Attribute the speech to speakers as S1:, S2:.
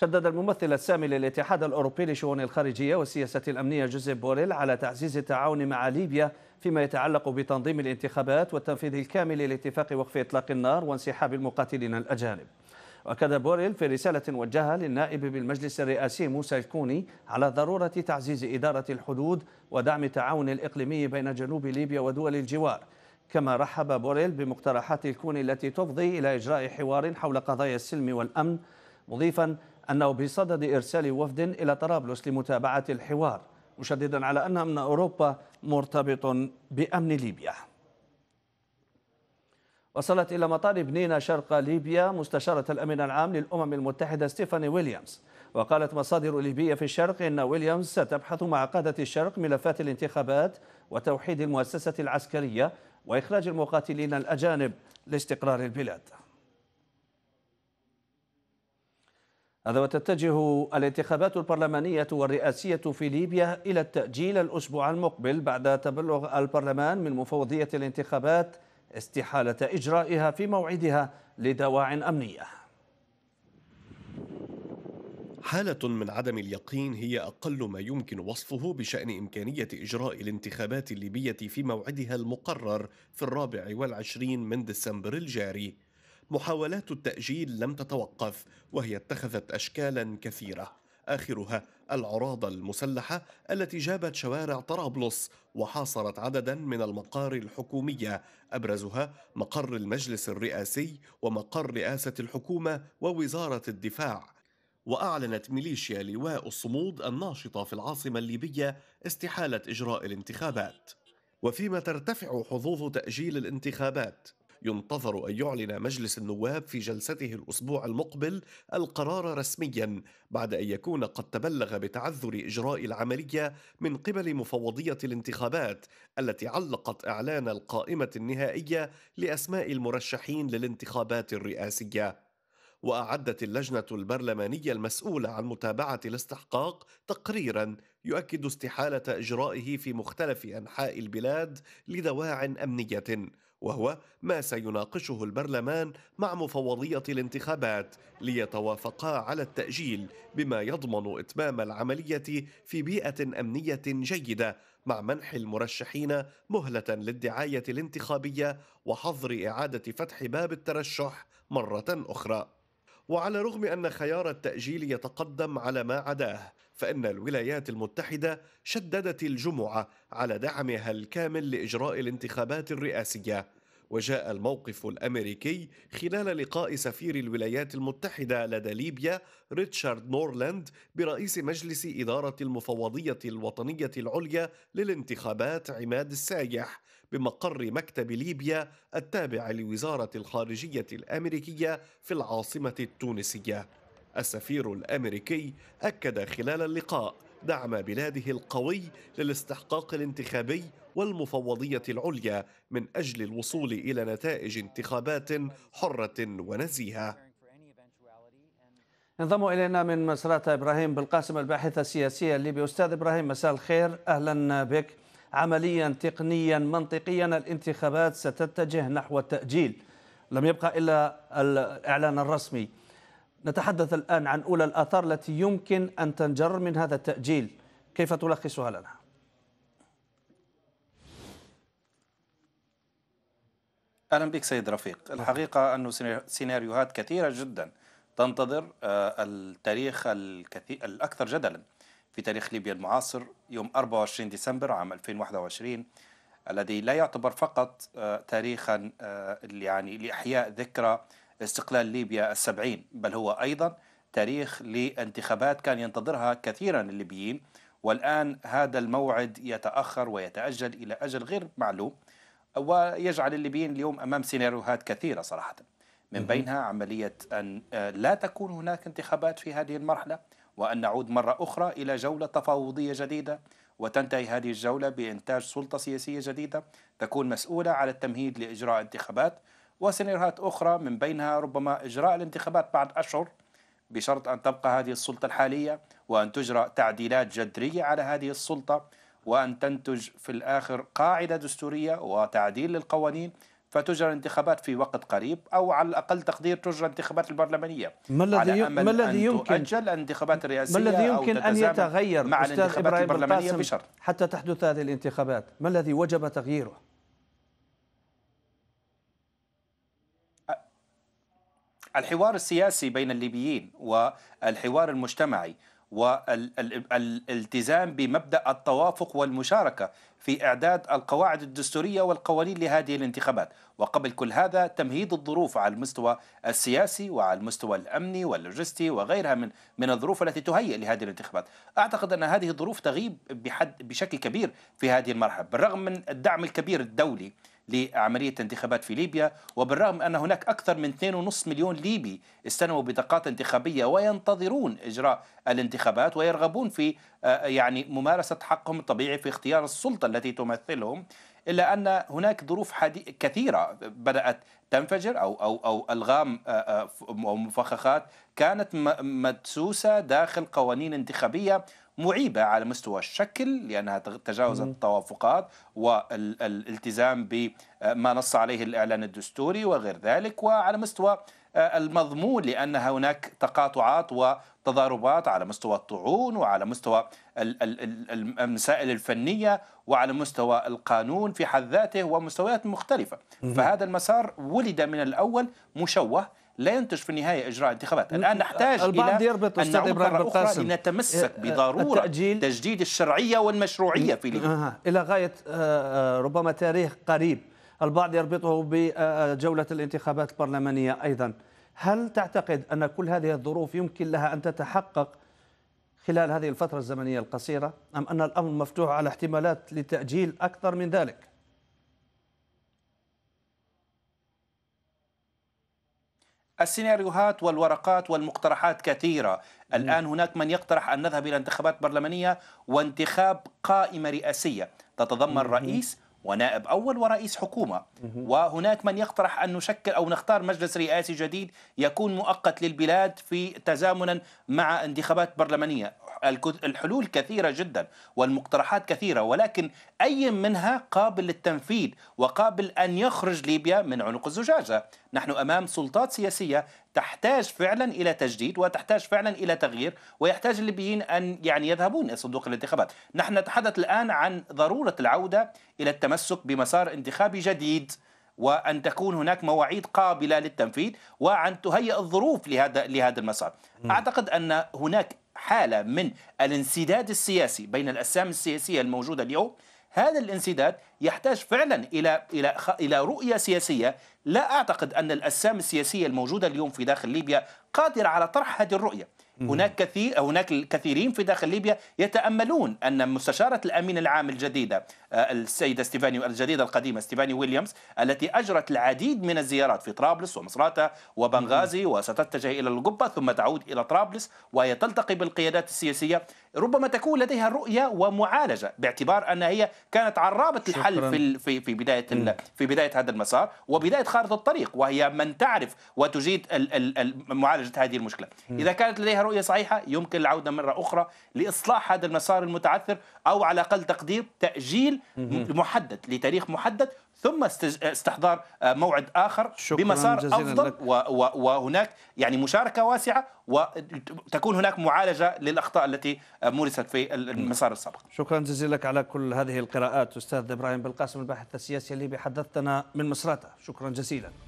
S1: شدد الممثل السامي للاتحاد الأوروبي لشؤون الخارجية والسياسة الأمنية جوزيف بوريل على تعزيز التعاون مع ليبيا فيما يتعلق بتنظيم الانتخابات والتنفيذ الكامل لاتفاق وقف إطلاق النار وانسحاب المقاتلين الأجانب وكذا بوريل في رسالة وجهها للنائب بالمجلس الرئاسي موسى الكوني على ضرورة تعزيز إدارة الحدود ودعم التعاون الإقليمي بين جنوب ليبيا ودول الجوار كما رحب بوريل بمقترحات الكوني التي تفضي إلى إجراء حوار حول قضايا السلم والأمن مضيفا أنه بصدد إرسال وفد إلى طرابلس لمتابعة الحوار مشددا على أن أمن أوروبا مرتبط بأمن ليبيا وصلت إلى مطار بنينا شرق ليبيا مستشارة الأمين العام للأمم المتحدة ستيفاني ويليامز وقالت مصادر ليبية في الشرق إن ويليامز ستبحث مع قادة الشرق ملفات الانتخابات وتوحيد المؤسسة العسكرية وإخراج المقاتلين الأجانب لاستقرار البلاد هذا وتتجه الانتخابات البرلمانية والرئاسية في ليبيا إلى التأجيل الأسبوع المقبل بعد تبلغ البرلمان من مفوضية الانتخابات استحالة
S2: إجرائها في موعدها لدواع أمنية حالة من عدم اليقين هي أقل ما يمكن وصفه بشأن إمكانية إجراء الانتخابات الليبية في موعدها المقرر في الرابع والعشرين من ديسمبر الجاري محاولات التأجيل لم تتوقف وهي اتخذت أشكالا كثيرة آخرها العراضة المسلحة التي جابت شوارع طرابلس وحاصرت عددا من المقار الحكومية أبرزها مقر المجلس الرئاسي ومقر رئاسة الحكومة ووزارة الدفاع وأعلنت ميليشيا لواء الصمود الناشطة في العاصمة الليبية استحالة إجراء الانتخابات وفيما ترتفع حظوظ تأجيل الانتخابات ينتظر أن يعلن مجلس النواب في جلسته الأسبوع المقبل القرار رسميا بعد أن يكون قد تبلغ بتعذر إجراء العملية من قبل مفوضية الانتخابات التي علقت إعلان القائمة النهائية لأسماء المرشحين للانتخابات الرئاسية. واعدت اللجنه البرلمانيه المسؤوله عن متابعه الاستحقاق تقريرا يؤكد استحاله اجرائه في مختلف انحاء البلاد لدواع امنيه وهو ما سيناقشه البرلمان مع مفوضية الانتخابات ليتوافقا على التأجيل بما يضمن إتمام العملية في بيئة أمنية جيدة مع منح المرشحين مهلة للدعاية الانتخابية وحظر إعادة فتح باب الترشح مرة أخرى وعلى الرغم أن خيار التأجيل يتقدم على ما عداه فإن الولايات المتحدة شددت الجمعة على دعمها الكامل لإجراء الانتخابات الرئاسية وجاء الموقف الامريكي خلال لقاء سفير الولايات المتحده لدى ليبيا ريتشارد نورلاند برئيس مجلس اداره المفوضيه الوطنيه العليا للانتخابات عماد السايح بمقر مكتب ليبيا التابع لوزاره الخارجيه الامريكيه في العاصمه التونسيه السفير الامريكي اكد خلال اللقاء دعم بلاده القوي للاستحقاق الانتخابي والمفوضيه العليا من اجل الوصول الى نتائج انتخابات حره ونزيهه.
S1: انضم الينا من مسرات ابراهيم بالقاسم الباحث السياسي الليبي استاذ ابراهيم مساء الخير اهلا بك. عمليا تقنيا منطقيا الانتخابات ستتجه نحو التاجيل. لم يبقى الا الاعلان الرسمي. نتحدث الآن عن أولى الآثار التي يمكن أن تنجر من هذا التأجيل كيف تلخصها لنا؟ أهلا
S3: بك سيد رفيق الحقيقة أنه سيناريوهات كثيرة جدا تنتظر آه، التاريخ الكثير الأكثر جدلا في تاريخ ليبيا المعاصر يوم 24 ديسمبر عام 2021 الذي لا يعتبر فقط آه، تاريخا آه، يعني لإحياء ذكرى استقلال ليبيا السبعين بل هو أيضا تاريخ لانتخابات كان ينتظرها كثيرا الليبيين والآن هذا الموعد يتأخر ويتأجل إلى أجل غير معلوم ويجعل الليبيين اليوم أمام سيناريوهات كثيرة صراحة من بينها عملية أن آه، لا تكون هناك انتخابات في هذه المرحلة وأن نعود مرة أخرى إلى جولة تفاوضية جديدة وتنتهي هذه الجولة بإنتاج سلطة سياسية جديدة تكون مسؤولة على التمهيد لإجراء انتخابات وسيناريوهات أخرى من بينها ربما إجراء الانتخابات بعد أشهر بشرط أن تبقى هذه السلطة الحالية وأن تجرى تعديلات جذرية على هذه السلطة وأن تنتج في الآخر قاعدة دستورية وتعديل للقوانين فتجرى الانتخابات في وقت قريب او على الاقل تقدير تجرى الانتخابات البرلمانيه ما الذي ما الذي يمكن تؤجل الانتخابات الرئاسيه ما الذي يمكن ان يتغير مع الانتخابات البرلمانيه بشرط
S1: حتى تحدث هذه الانتخابات ما الذي وجب تغييره
S3: الحوار السياسي بين الليبيين والحوار المجتمعي والالتزام بمبدا التوافق والمشاركه في اعداد القواعد الدستوريه والقوانين لهذه الانتخابات، وقبل كل هذا تمهيد الظروف على المستوى السياسي وعلى المستوى الامني واللوجستي وغيرها من من الظروف التي تهيئ لهذه الانتخابات. اعتقد ان هذه الظروف تغيب بحد بشكل كبير في هذه المرحله، بالرغم من الدعم الكبير الدولي لعملية انتخابات في ليبيا وبالرغم أن هناك أكثر من 2.5 مليون ليبي استلموا بطاقات انتخابية وينتظرون إجراء الانتخابات ويرغبون في آه، يعني ممارسة حقهم الطبيعي في اختيار السلطة التي تمثلهم إلا أن هناك ظروف كثيرة بدأت تنفجر أو أو أو ألغام آه، آه، أو مفخخات كانت مدسوسة داخل قوانين انتخابية معيبة على مستوى الشكل لأنها تجاوزت التوافقات والالتزام بما نص عليه الإعلان الدستوري وغير ذلك وعلى مستوى آه، المضمون لأن هناك تقاطعات وتضاربات على مستوى الطعون وعلى مستوى المسائل الفنية وعلى مستوى القانون في حد ذاته ومستويات مختلفة فهذا المسار ولد من الأول مشوه لا ينتج في النهايه اجراء انتخابات، الان نحتاج البعض الى يربط ان نعود مره اخرى لنتمسك بضروره التأجيل تجديد الشرعيه والمشروعيه في
S1: ليبيا آه. الى غايه آه ربما تاريخ قريب، البعض يربطه بجوله الانتخابات البرلمانيه ايضا. هل تعتقد ان كل هذه الظروف يمكن لها ان تتحقق خلال هذه الفتره الزمنيه القصيره ام ان الامر مفتوح على احتمالات لتاجيل اكثر من ذلك؟
S3: السيناريوهات والورقات والمقترحات كثيرة الآن هناك من يقترح أن نذهب إلى انتخابات برلمانية وانتخاب قائمة رئاسية تتضمن رئيس ونائب أول ورئيس حكومة وهناك من يقترح أن نشكل أو نختار مجلس رئاسي جديد يكون مؤقت للبلاد في تزامنا مع انتخابات برلمانية الحلول كثيرة جدا والمقترحات كثيرة ولكن أي منها قابل للتنفيذ وقابل أن يخرج ليبيا من عنق الزجاجة نحن أمام سلطات سياسية تحتاج فعلا الى تجديد وتحتاج فعلا الى تغيير ويحتاج الليبيين ان يعني يذهبون الى صندوق الانتخابات، نحن نتحدث الان عن ضروره العوده الى التمسك بمسار انتخابي جديد وان تكون هناك مواعيد قابله للتنفيذ وان تهيئ الظروف لهذا لهذا المسار. اعتقد ان هناك حالة من الانسداد السياسي بين الأجسام السياسية الموجودة اليوم هذا الانسداد يحتاج فعلا إلى إلى إلى رؤية سياسية لا أعتقد أن الأجسام السياسية الموجودة اليوم في داخل ليبيا قادرة على طرح هذه الرؤية هناك كثير هناك الكثيرين في داخل ليبيا يتاملون ان مستشاره الامين العام الجديده آه، السيده ستيفاني الجديده القديمه ستيفاني ويليامز التي اجرت العديد من الزيارات في طرابلس ومصراته وبنغازي وستتجه الى القبه ثم تعود الى طرابلس وهي تلتقي بالقيادات السياسيه ربما تكون لديها رؤيه ومعالجه باعتبار ان هي كانت عرابه الحل في في في بدايه في بدايه هذا المسار وبدايه خارطه الطريق وهي من تعرف وتجيد معالجه هذه المشكله اذا كانت لديها رؤية صحيحة يمكن العودة مرة أخرى لإصلاح هذا المسار المتعثر أو على أقل تقدير تأجيل محدد لتاريخ محدد ثم استحضار آه، موعد
S1: اخر بمسار افضل
S3: وهناك يعني مشاركه واسعه وتكون هناك معالجه للاخطاء التي آه، مورست في المسار السابق.
S1: شكرا جزيلا لك على كل هذه القراءات استاذ ابراهيم بالقاسم الباحث السياسي اللي حدثتنا من مصراته، شكرا جزيلا.